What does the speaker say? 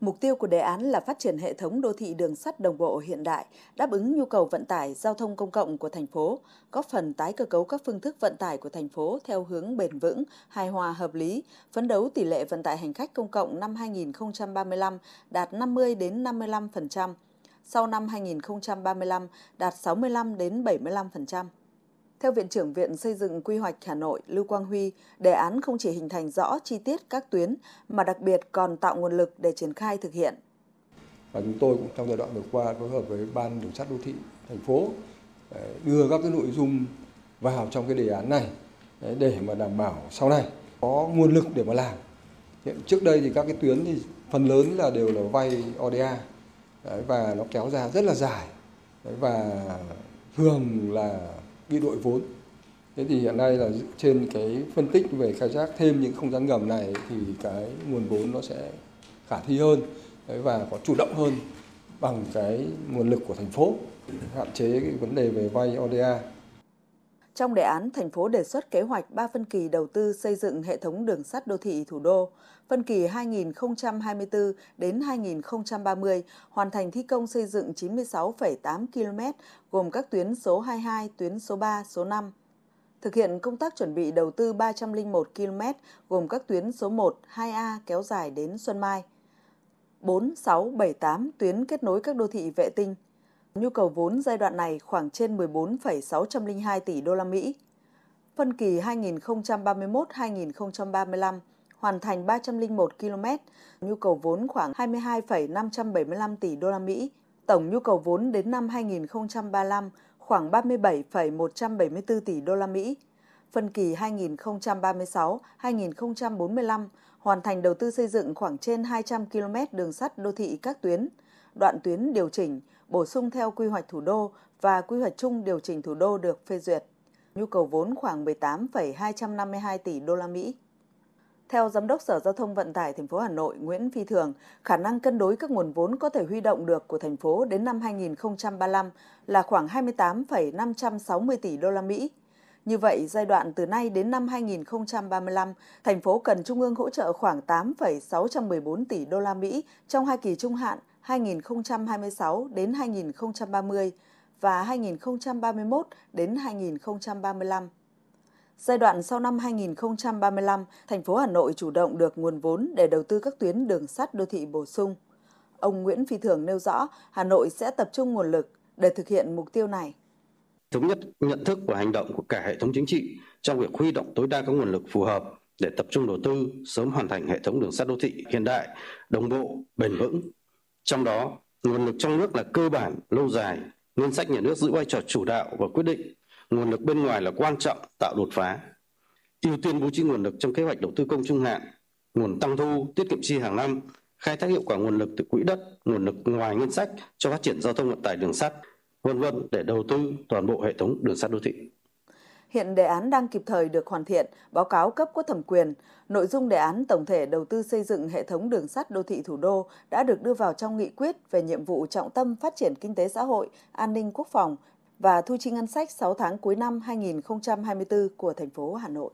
Mục tiêu của đề án là phát triển hệ thống đô thị đường sắt đồng bộ hiện đại, đáp ứng nhu cầu vận tải giao thông công cộng của thành phố, góp phần tái cơ cấu các phương thức vận tải của thành phố theo hướng bền vững, hài hòa hợp lý, phấn đấu tỷ lệ vận tải hành khách công cộng năm 2035 đạt 50 đến 55%, sau năm 2035 đạt 65 đến 75%. Theo Viện trưởng Viện Xây dựng Quy hoạch Hà Nội Lưu Quang Huy, đề án không chỉ hình thành rõ chi tiết các tuyến mà đặc biệt còn tạo nguồn lực để triển khai thực hiện. Và chúng tôi cũng trong giai đoạn vừa qua phối hợp với Ban Đường sắt Đô thị thành phố ờ, đưa các cái nội dung vào trong cái đề án này ờ, để mà đảm bảo sau này có nguồn lực để mà làm. Hiện trước đây thì các cái tuyến thì phần lớn là đều là vay ODA và nó kéo ra rất là dài và thường là đi đội vốn thế thì hiện nay là trên cái phân tích về khai thác thêm những không gian ngầm này thì cái nguồn vốn nó sẽ khả thi hơn và có chủ động hơn bằng cái nguồn lực của thành phố hạn chế cái vấn đề về vay ODA trong đề án, thành phố đề xuất kế hoạch 3 phân kỳ đầu tư xây dựng hệ thống đường sắt đô thị thủ đô. Phân kỳ 2024 đến 2030 hoàn thành thi công xây dựng 96,8 km gồm các tuyến số 22, tuyến số 3, số 5. Thực hiện công tác chuẩn bị đầu tư 301 km gồm các tuyến số 1, 2A kéo dài đến Xuân Mai. 4 6 7 8 tuyến kết nối các đô thị vệ tinh, Nhu cầu vốn giai đoạn này khoảng trên 14,602 tỷ đô la Mỹ. Phân kỳ 2031-2035 hoàn thành 301 km, nhu cầu vốn khoảng 22,575 tỷ đô la Mỹ. Tổng nhu cầu vốn đến năm 2035 khoảng 37,174 tỷ đô la Mỹ. Phân kỳ 2036-2045 hoàn thành đầu tư xây dựng khoảng trên 200 km đường sắt đô thị các tuyến, đoạn tuyến điều chỉnh bổ sung theo quy hoạch thủ đô và quy hoạch chung điều chỉnh thủ đô được phê duyệt. Nhu cầu vốn khoảng 18,252 tỷ đô la Mỹ. Theo Giám đốc Sở Giao thông Vận tải thành phố Hà Nội Nguyễn Phi Thường, khả năng cân đối các nguồn vốn có thể huy động được của thành phố đến năm 2035 là khoảng 28,560 tỷ đô la Mỹ. Như vậy, giai đoạn từ nay đến năm 2035, thành phố cần trung ương hỗ trợ khoảng 8,614 tỷ đô la Mỹ trong hai kỳ trung hạn 2026 đến 2030 và 2031 đến 2035. Giai đoạn sau năm 2035, thành phố Hà Nội chủ động được nguồn vốn để đầu tư các tuyến đường sắt đô thị bổ sung. Ông Nguyễn Phi Thường nêu rõ, Hà Nội sẽ tập trung nguồn lực để thực hiện mục tiêu này. Thống nhất nhận thức và hành động của cả hệ thống chính trị trong việc huy động tối đa các nguồn lực phù hợp để tập trung đầu tư sớm hoàn thành hệ thống đường sắt đô thị hiện đại, đồng bộ, bền vững, trong đó, nguồn lực trong nước là cơ bản, lâu dài, ngân sách nhà nước giữ vai trò chủ đạo và quyết định, nguồn lực bên ngoài là quan trọng, tạo đột phá. Ưu tiên bố trí nguồn lực trong kế hoạch đầu tư công trung hạn, nguồn tăng thu, tiết kiệm chi hàng năm, khai thác hiệu quả nguồn lực từ quỹ đất, nguồn lực ngoài ngân sách cho phát triển giao thông vận tải đường sắt, vân vân để đầu tư toàn bộ hệ thống đường sắt đô thị. Hiện đề án đang kịp thời được hoàn thiện, báo cáo cấp có thẩm quyền. Nội dung đề án tổng thể đầu tư xây dựng hệ thống đường sắt đô thị thủ đô đã được đưa vào trong nghị quyết về nhiệm vụ trọng tâm phát triển kinh tế xã hội, an ninh quốc phòng và thu chi ngân sách 6 tháng cuối năm 2024 của thành phố Hà Nội.